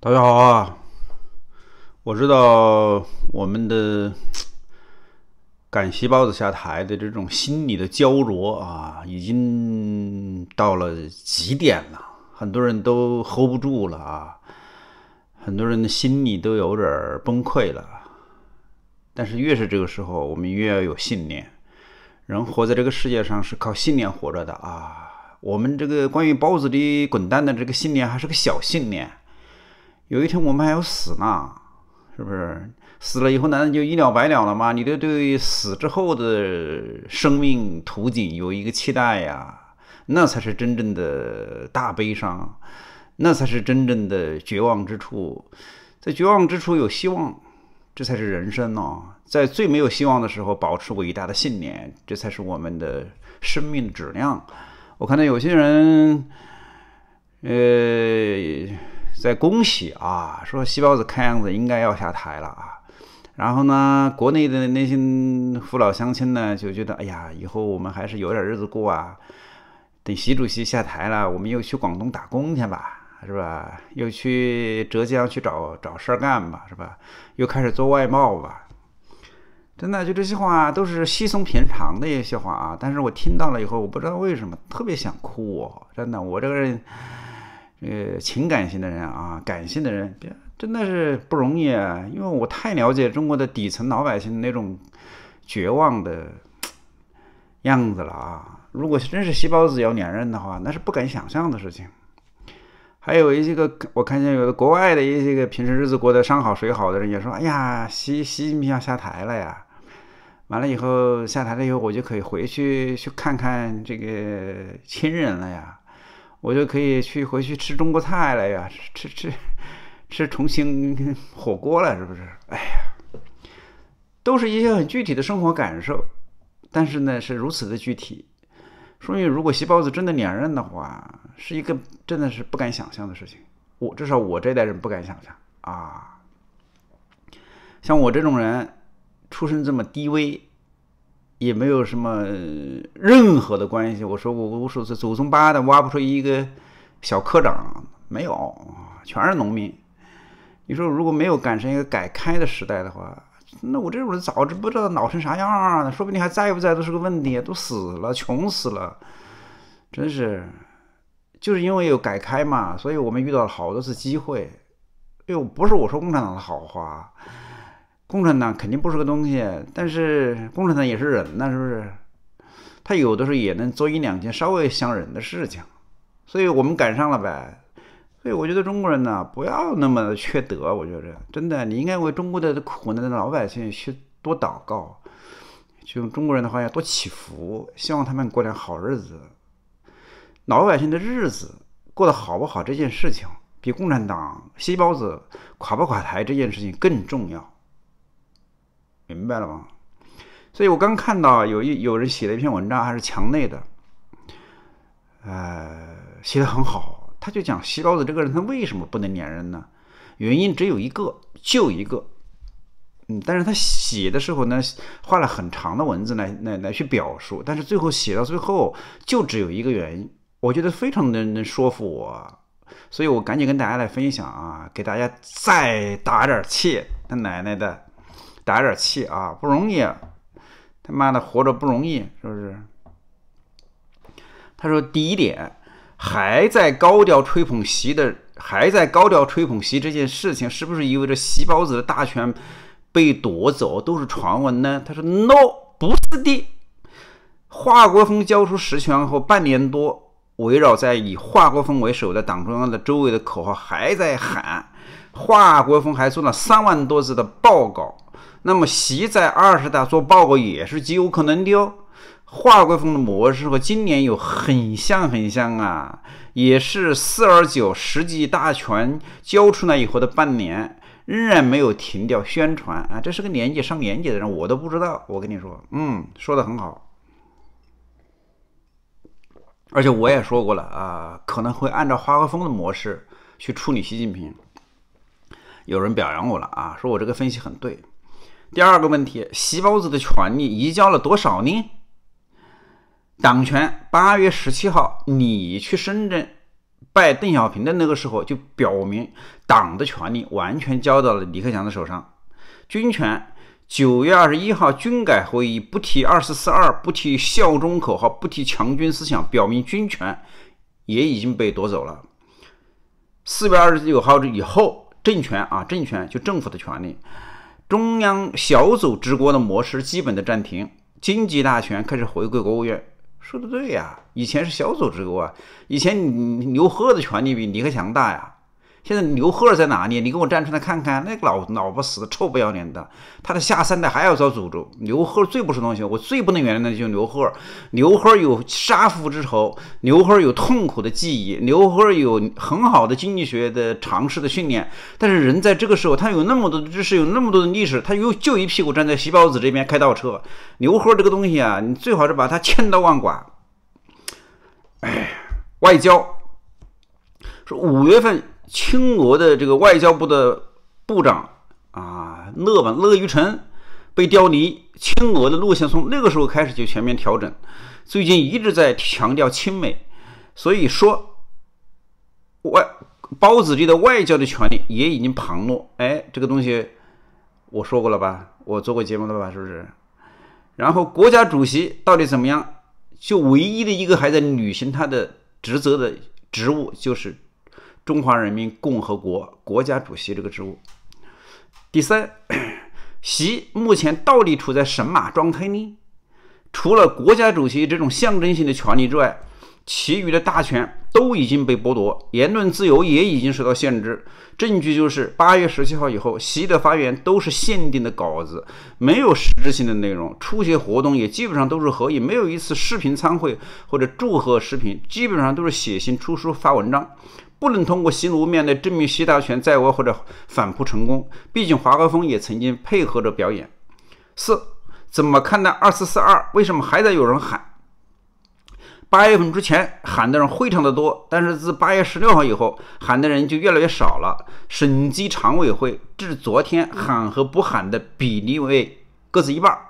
大家好啊！我知道我们的感谢包子下台的这种心理的焦灼啊，已经到了极点了，很多人都 hold 不住了啊，很多人的心里都有点崩溃了。但是越是这个时候，我们越要有信念。人活在这个世界上是靠信念活着的啊！我们这个关于包子的滚蛋的这个信念还是个小信念。有一天我们还要死呢，是不是？死了以后，难道就一了百了了吗？你得对死之后的生命图景有一个期待呀，那才是真正的大悲伤，那才是真正的绝望之处。在绝望之处有希望，这才是人生呢。在最没有希望的时候，保持伟大的信念，这才是我们的生命质量。我看到有些人，呃。在恭喜啊，说西包子看样子应该要下台了啊，然后呢，国内的那些父老乡亲呢就觉得，哎呀，以后我们还是有点日子过啊，等习主席下台了，我们又去广东打工去吧，是吧？又去浙江去找找事儿干吧，是吧？又开始做外贸吧，真的就这些话都是稀松平常的一些话啊，但是我听到了以后，我不知道为什么特别想哭，真的，我这个人。呃，情感型的人啊，感性的人，真的是不容易，啊。因为我太了解中国的底层老百姓那种绝望的样子了啊！如果真是“细包子”要连任的话，那是不敢想象的事情。还有一些个，我看见有的国外的一些个平时日子过得山好水好的人也说：“哎呀，习习近平要下台了呀！”完了以后下台了以后，我就可以回去去看看这个亲人了呀。我就可以去回去吃中国菜了呀，吃吃 吃重庆火锅了，是不是？哎呀，都是一些很具体的生活感受，但是呢是如此的具体，所以如果细胞子真的连任的话，是一个真的是不敢想象的事情。我至少我这代人不敢想象啊，像我这种人出身这么低微。也没有什么任何的关系。我说我无数次祖宗八代挖不出一个小科长，没有，全是农民。你说如果没有赶上一个改开的时代的话，那我这会儿早不知道老成啥样了，说不定还在不在都是个问题，都死了，穷死了，真是。就是因为有改开嘛，所以我们遇到了好多次机会。又不是我说共产党的好话。共产党肯定不是个东西，但是共产党也是人呐，是不是？他有的时候也能做一两件稍微像人的事情，所以我们赶上了呗。所以我觉得中国人呢，不要那么缺德。我觉得真的，你应该为中国的苦难的老百姓去多祷告，就用中国人的话要多祈福，希望他们过点好日子。老百姓的日子过得好不好这件事情，比共产党细胞子垮不垮台这件事情更重要。明白了吗？所以我刚看到有一有人写了一篇文章，还是墙内的，呃，写的很好。他就讲西高子这个人他为什么不能粘人呢？原因只有一个，就一个。嗯，但是他写的时候呢，画了很长的文字来来来去表述，但是最后写到最后就只有一个原因，我觉得非常的能说服我，所以我赶紧跟大家来分享啊，给大家再打点气，他奶奶的！打点气啊，不容易，他妈的活着不容易，是不是？他说，第一点，还在高调吹捧习的，还在高调吹捧习这件事情，是不是意味着习包子的大权被夺走，都是传闻呢？他说，no，不是的。华国锋交出实权后半年多，围绕在以华国锋为首的党中央的周围的口号还在喊，华国锋还做了三万多字的报告。那么，习在二十大做报告也是极有可能的哦。华国锋的模式和今年有很像很像啊，也是四二九实际大权交出来以后的半年，仍然没有停掉宣传啊。这是个年纪上年纪的人，我都不知道。我跟你说，嗯，说的很好。而且我也说过了啊，可能会按照华国锋的模式去处理习近平。有人表扬我了啊，说我这个分析很对。第二个问题，习包子的权利移交了多少呢？党权，八月十七号，你去深圳拜邓小平的那个时候，就表明党的权利完全交到了李克强的手上。军权，九月二十一号军改会议不提“二十四二”，不提“效忠”口号，不提“强军”思想，表明军权也已经被夺走了。四月二十九号以后，政权啊，政权就政府的权利。中央小组制国的模式基本的暂停，经济大权开始回归国务院。说的对呀，以前是小组制国啊，以前刘贺的权力比李克强大呀。现在刘贺在哪里？你给我站出来看看！那个老老不死的臭不要脸的，他的下三代还要遭诅咒。刘贺最不是东西，我最不能原谅的就是刘贺。刘贺有杀父之仇，刘贺有痛苦的记忆，刘贺有很好的经济学的常识的训练。但是人在这个时候，他有那么多的知识，有那么多的历史，他又就一屁股站在西包子这边开倒车。刘贺这个东西啊，你最好是把他千刀万剐。哎，外交说五月份。清俄的这个外交部的部长啊，乐文乐于成被调离，清俄的路线从那个时候开始就全面调整，最近一直在强调亲美，所以说外包子弟的外交的权利也已经旁落。哎，这个东西我说过了吧，我做过节目了吧，是不是？然后国家主席到底怎么样？就唯一的一个还在履行他的职责的职务就是。中华人民共和国 国家主席这个职务。第三，习目前到底处在神马状态呢？除了国家主席这种象征性的权利之外，其余的大权都已经被剥夺，言论自由也已经受到限制。证据就是八月十七号以后，习的发言都是限定的稿子，没有实质性的内容。出席活动也基本上都是合影，没有一次视频参会或者祝贺视频，基本上都是写信、出书、发文章。不能通过新卢面来证明徐达权在位或者反扑成功，毕竟华国锋也曾经配合着表演。四，怎么看待二四四二？为什么还在有人喊？八月份之前喊的人非常的多，但是自八月十六号以后喊的人就越来越少了。省级常委会至昨天喊和不喊的比例为各自一半。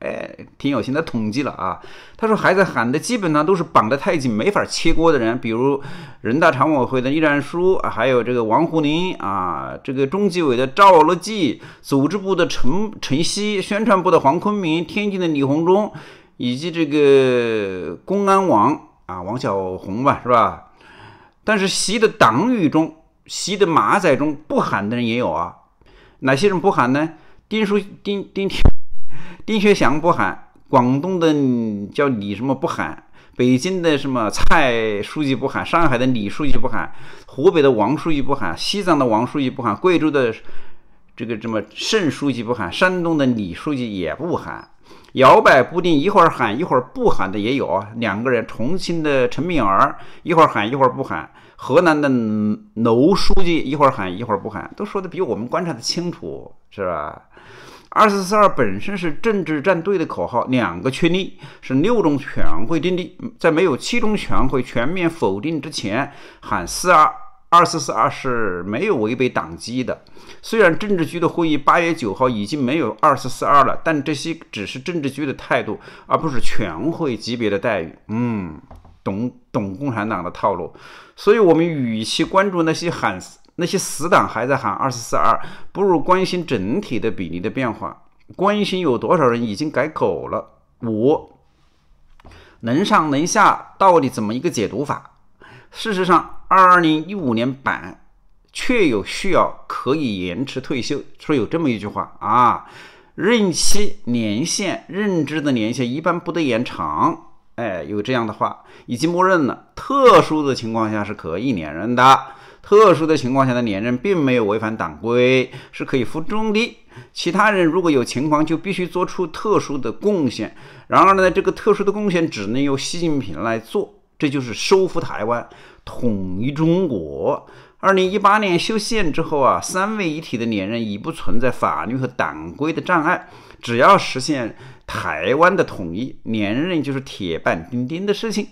哎，挺有心。的统计了啊，他说孩子喊的基本上都是绑得太紧没法切锅的人，比如人大常委会的栗战书啊，还有这个王沪宁啊，这个中纪委的赵乐际，组织部的陈陈希，宣传部的黄坤明，天津的李鸿忠，以及这个公安王啊王小红吧，是吧？但是习的党羽中，习的马仔中不喊的人也有啊。哪些人不喊呢？丁书丁丁天。丁薛祥不喊，广东的叫李什么不喊，北京的什么蔡书记不喊，上海的李书记不喊，湖北的王书记不喊，西藏的王书记不喊，贵州的这个什么盛书记不喊，山东的李书记也不喊，摇摆不定，一会儿喊一会儿不喊的也有啊。两个人，重庆的陈敏儿一会儿喊一会儿不喊，河南的娄书记一会儿喊一会儿不喊，都说的比我们观察的清楚，是吧？二四四二本身是政治站队的口号，两个确立是六中全会定立，在没有七中全会全面否定之前，喊四二二四四二是没有违背党纪的。虽然政治局的会议八月九号已经没有二四四二了，但这些只是政治局的态度，而不是全会级别的待遇。嗯，懂懂共产党的套路，所以我们与其关注那些喊那些死党还在喊二四四二，不如关心整体的比例的变化，关心有多少人已经改口了。五能上能下到底怎么一个解读法？事实上，二零一五年版确有需要可以延迟退休，说有这么一句话啊，任期年限、任职的年限一般不得延长。哎，有这样的话，已经默认了，特殊的情况下是可以连任的。特殊的情况下的连任并没有违反党规，是可以服众的。其他人如果有情况，就必须做出特殊的贡献。然而呢，这个特殊的贡献只能由习近平来做，这就是收复台湾、统一中国。二零一八年修宪之后啊，三位一体的连任已不存在法律和党规的障碍，只要实现台湾的统一，连任就是铁板钉钉的事情。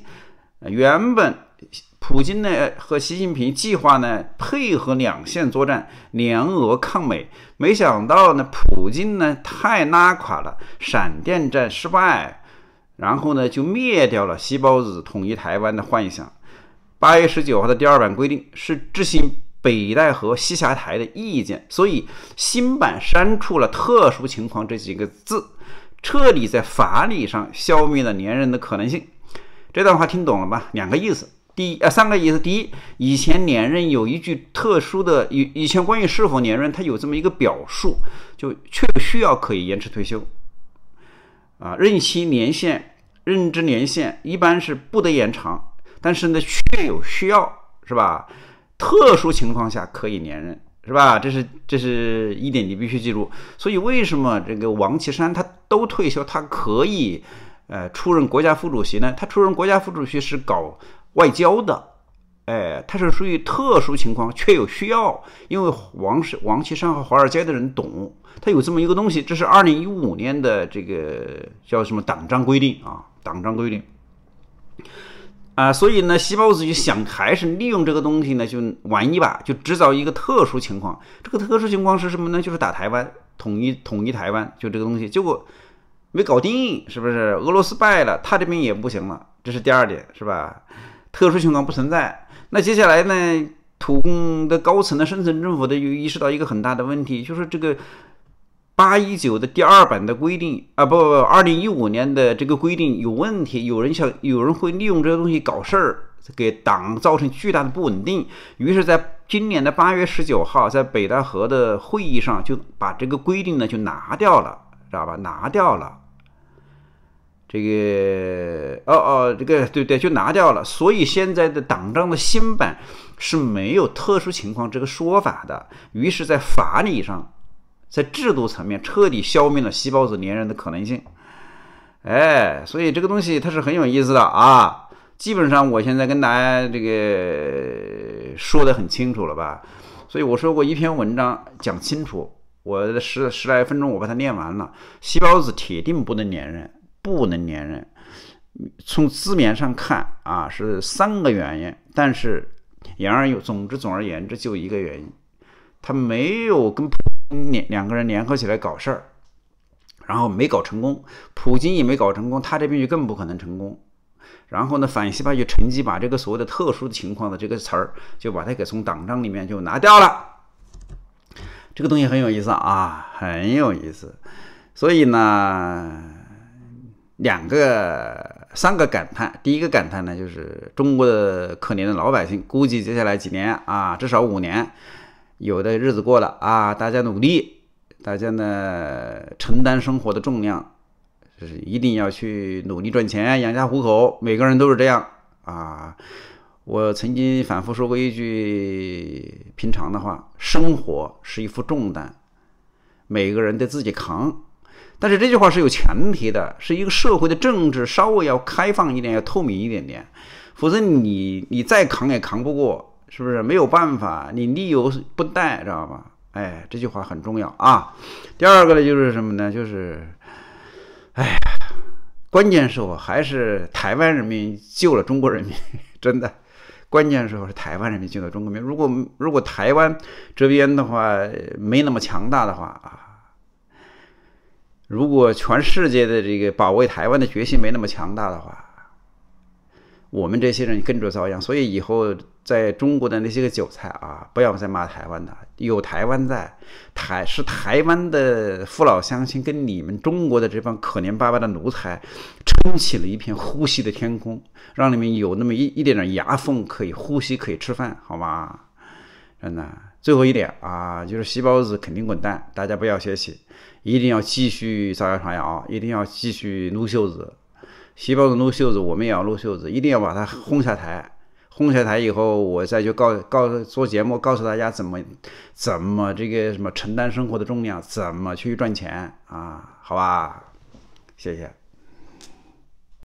原本。普京呢和习近平计划呢配合两线作战，联俄抗美。没想到呢，普京呢太拉垮了，闪电战失败，然后呢就灭掉了“西包子”统一台湾的幻想。八月十九号的第二版规定是执行北戴河西霞台的意见，所以新版删除了“特殊情况”这几个字，彻底在法理上消灭了连任的可能性。这段话听懂了吧？两个意思。第一呃，三个意思。第一，以前连任有一句特殊的，以以前关于是否连任，它有这么一个表述，就确需要可以延迟退休，啊，任期年限、任职年限一般是不得延长，但是呢，确有需要是吧？特殊情况下可以连任是吧？这是这是一点你必须记住。所以为什么这个王岐山他都退休，他可以呃出任国家副主席呢？他出任国家副主席是搞。外交的，哎，它是属于特殊情况，确有需要，因为王王岐山和华尔街的人懂，他有这么一个东西，这是二零一五年的这个叫什么党章规定啊，党章规定啊，所以呢，西包子就想还是利用这个东西呢，就玩一把，就制造一个特殊情况。这个特殊情况是什么呢？就是打台湾，统一统一台湾，就这个东西，结果没搞定，是不是？俄罗斯败了，他这边也不行了，这是第二点，是吧？特殊情况不存在。那接下来呢？土共的高层的、深层政府的就意识到一个很大的问题，就是这个八一九的第二版的规定啊，不不不，二零一五年的这个规定有问题。有人想，有人会利用这个东西搞事儿，给党造成巨大的不稳定。于是，在今年的八月十九号，在北戴河的会议上，就把这个规定呢就拿掉了，知道吧？拿掉了。这个哦哦，这个对对，就拿掉了。所以现在的党章的新版是没有“特殊情况”这个说法的。于是，在法理上，在制度层面，彻底消灭了细胞子粘人的可能性。哎，所以这个东西它是很有意思的啊。基本上，我现在跟大家这个说的很清楚了吧？所以我说过一篇文章，讲清楚。我十十来分钟，我把它念完了。细胞子铁定不能粘人。不能连任，从字面上看啊是三个原因，但是言而有，总之总而言之就一个原因，他没有跟普两个人联合起来搞事儿，然后没搞成功，普京也没搞成功，他这边就更不可能成功。然后呢，反西派就趁机把这个所谓的特殊的情况的这个词儿，就把它给从党章里面就拿掉了。这个东西很有意思啊，很有意思，所以呢。两个三个感叹，第一个感叹呢，就是中国的可怜的老百姓，估计接下来几年啊，至少五年，有的日子过了啊，大家努力，大家呢承担生活的重量，就是一定要去努力赚钱养家糊口，每个人都是这样啊。我曾经反复说过一句平常的话：生活是一副重担，每个人得自己扛。但是这句话是有前提的，是一个社会的政治稍微要开放一点，要透明一点点，否则你你再扛也扛不过，是不是？没有办法，你力有不逮，知道吧？哎，这句话很重要啊。第二个呢，就是什么呢？就是，哎呀，关键时候还是台湾人民救了中国人民，真的。关键时候是台湾人民救了中国人民。如果如果台湾这边的话没那么强大的话啊。如果全世界的这个保卫台湾的决心没那么强大的话，我们这些人跟着遭殃。所以以后在中国的那些个韭菜啊，不要再骂台湾的。有台湾在，台是台湾的父老乡亲跟你们中国的这帮可怜巴巴的奴才，撑起了一片呼吸的天空，让你们有那么一一点点牙缝可以呼吸，可以吃饭，好吗？真的。最后一点啊，就是细胞子肯定滚蛋，大家不要学习，一定要继续造谣传谣，啊，一定要继续撸袖子，细胞子撸袖子，我们也要撸袖子，一定要把他轰下台，轰下台以后，我再去告告做节目，告诉大家怎么怎么这个什么承担生活的重量，怎么去赚钱啊，好吧，谢谢。